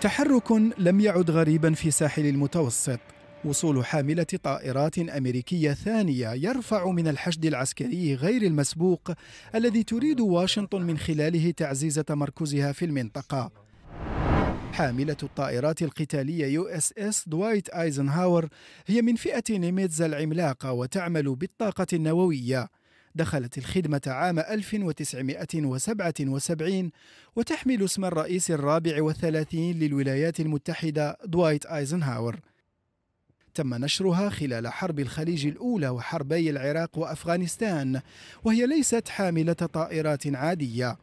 تحرك لم يعد غريبا في ساحل المتوسط وصول حاملة طائرات أمريكية ثانية يرفع من الحشد العسكري غير المسبوق الذي تريد واشنطن من خلاله تعزيز تمركزها في المنطقة حاملة الطائرات القتالية يو اس اس دوايت ايزنهاور هي من فئة نيميتز العملاقة وتعمل بالطاقة النووية دخلت الخدمة عام 1977 وتحمل اسم الرئيس الرابع والثلاثين للولايات المتحدة دوايت آيزنهاور تم نشرها خلال حرب الخليج الأولى وحربي العراق وأفغانستان وهي ليست حاملة طائرات عادية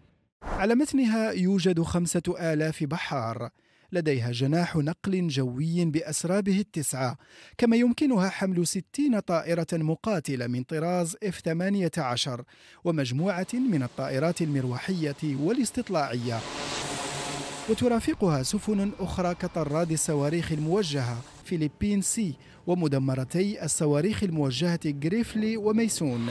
على متنها يوجد خمسة آلاف بحار لديها جناح نقل جوي بأسرابه التسعة كما يمكنها حمل 60 طائرة مقاتلة من طراز F-18 ومجموعة من الطائرات المروحية والاستطلاعية وترافقها سفن أخرى كطراد الصواريخ الموجهة فيليبين سي ومدمرتي الصواريخ الموجهة غريفلي وميسون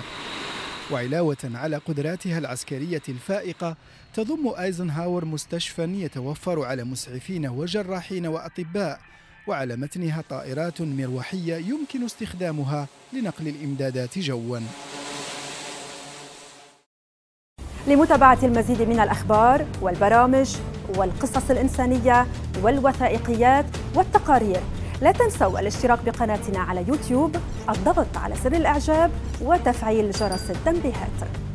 وعلاوة على قدراتها العسكرية الفائقة تضم ايزنهاور مستشفى يتوفر على مسعفين وجراحين واطباء وعلى متنها طائرات مروحية يمكن استخدامها لنقل الامدادات جواً. لمتابعة المزيد من الأخبار والبرامج والقصص الإنسانية والوثائقيات والتقارير لا تنسوا الاشتراك بقناتنا على يوتيوب الضغط على زر الإعجاب وتفعيل جرس التنبيهات